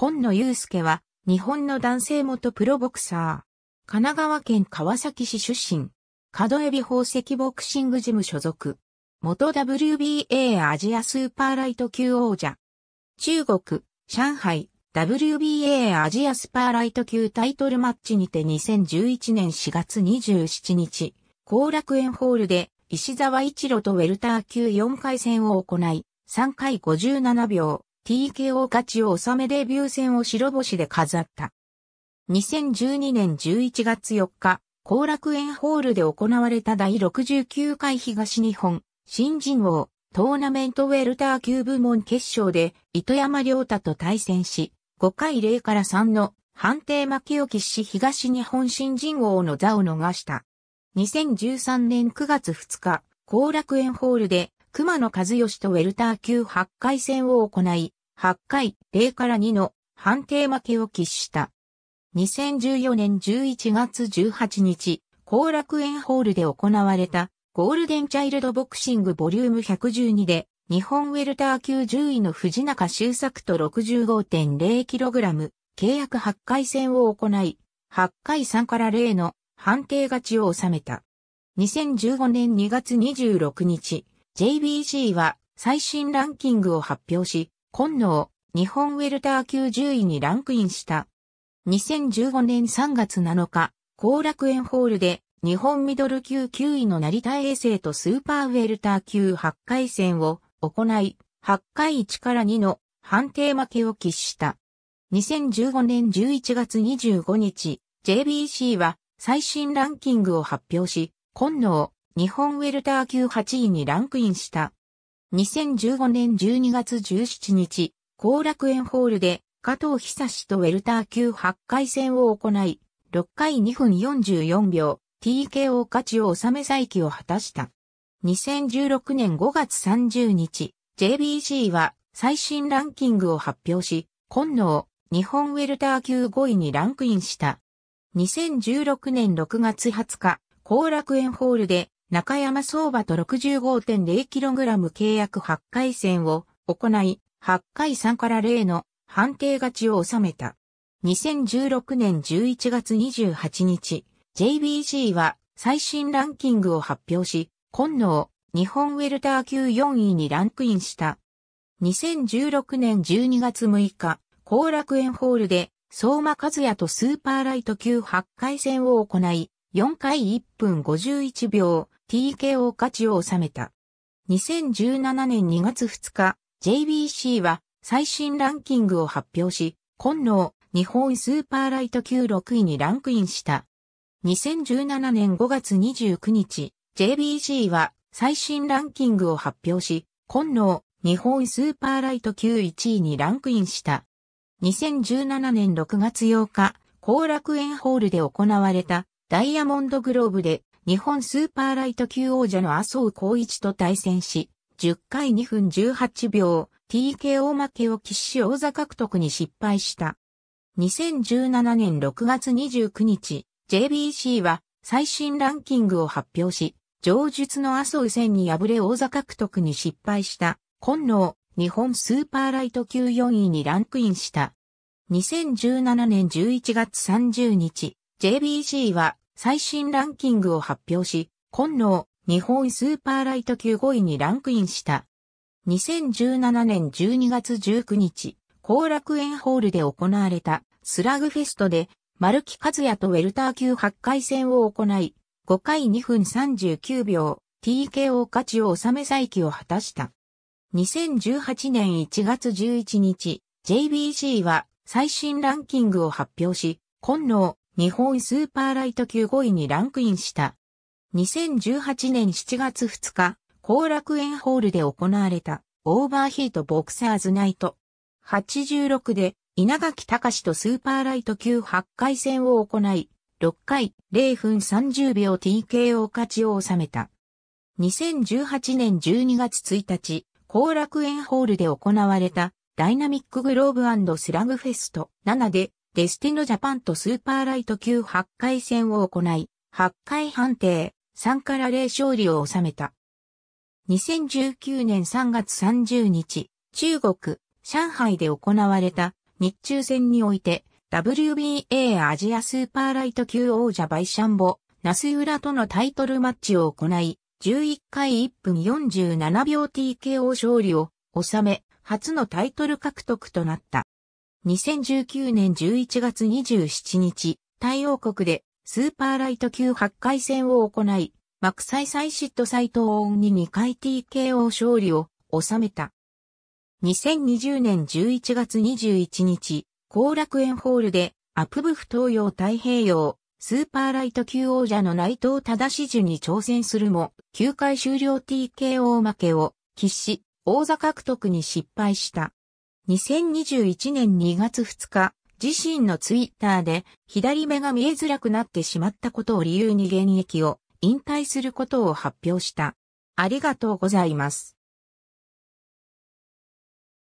今野祐介は、日本の男性元プロボクサー。神奈川県川崎市出身。角エビ宝石ボクシングジム所属。元 WBA アジアスーパーライト級王者。中国、上海、WBA アジアスパーライト級タイトルマッチにて2011年4月27日、後楽園ホールで石沢一郎とウェルター級4回戦を行い、3回57秒、TKO 勝ちを収めデビュー戦を白星で飾った。2012年11月4日、後楽園ホールで行われた第69回東日本新人王トーナメントウェルター級部門決勝で糸山良太と対戦し、5回0から3の判定負けを喫し東日本新人王の座を逃した。2013年9月2日、後楽園ホールで熊野和義とウェルター級8回戦を行い、8回0から2の判定負けを喫した。2014年11月18日、後楽園ホールで行われたゴールデンチャイルドボクシングボリューム112で日本ウェルター級10位の藤中修作と 65.0kg 契約8回戦を行い、8回3から0の判定勝ちを収めた。2015年2月26日、JBC は最新ランキングを発表し、今野日本ウェルター級10位にランクインした。2015年3月7日、後楽園ホールで日本ミドル級9位の成田衛星とスーパーウェルター級8回戦を行い、8回1から2の判定負けを喫した。2015年11月25日、JBC は最新ランキングを発表し、今野日本ウェルター級8位にランクインした。2015年12月17日、後楽園ホールで加藤久志とウェルター級8回戦を行い、6回2分44秒、TKO 勝ちを収め再起を果たした。2016年5月30日、JBC は最新ランキングを発表し、今野を日本ウェルター級5位にランクインした。2016年6月20日、後楽園ホールで中山相場と 65.0kg 契約8回戦を行い、8回3から0の判定勝ちを収めた。2016年11月28日、JBC は最新ランキングを発表し、今野を日本ウェルター級4位にランクインした。2016年12月6日、後楽園ホールで相馬和也とスーパーライト級8回戦を行い、4回1分51秒、TKO 勝ちを収めた。2017年2月2日、JBC は最新ランキングを発表し、今野日本スーパーライト級6位にランクインした。2017年5月29日、JBC は最新ランキングを発表し、今野日本スーパーライト級1位にランクインした。2017年6月8日、後楽園ホールで行われたダイヤモンドグローブで日本スーパーライト級王者の麻生光一と対戦し、10回2分18秒、TKO 負けを喫し王座獲得に失敗した。2017年6月29日、JBC は最新ランキングを発表し、上述の麻生戦に敗れ王座獲得に失敗した、今能、日本スーパーライト級4位にランクインした。2017年11月30日、JBC は最新ランキングを発表し、今能、日本スーパーライト級5位にランクインした。2017年12月19日、後楽園ホールで行われたスラグフェストで、丸木和也とウェルター級8回戦を行い、5回2分39秒、TKO 勝ちを収め再起を果たした。2018年1月11日、JBC は最新ランキングを発表し、今能、日本スーパーライト級5位にランクインした。2018年7月2日、後楽園ホールで行われたオーバーヒートボクサーズナイト。86で稲垣隆とスーパーライト級8回戦を行い、6回0分30秒 TKO 勝ちを収めた。2018年12月1日、後楽園ホールで行われたダイナミックグローブスラグフェスト7でデスティノジャパンとスーパーライト級8回戦を行い、8回判定、3から0勝利を収めた。2019年3月30日、中国、上海で行われた日中戦において、WBA アジアスーパーライト級王者バイシャンボ、ナスウラとのタイトルマッチを行い、11回1分47秒 TKO 勝利を収め、初のタイトル獲得となった。2019年11月27日、太陽国でスーパーライト級8回戦を行い、マクサイサイシットトオンに2回 TKO 勝利を収めた。2020年11月21日、後楽園ホールでアプブフ東洋太平洋スーパーライト級王者の内藤忠志樹に挑戦するも、9回終了 TKO 負けを喫し、王座獲得に失敗した。2021年2月2日、自身のツイッターで左目が見えづらくなってしまったことを理由に現役を引退することを発表した。ありがとうございます。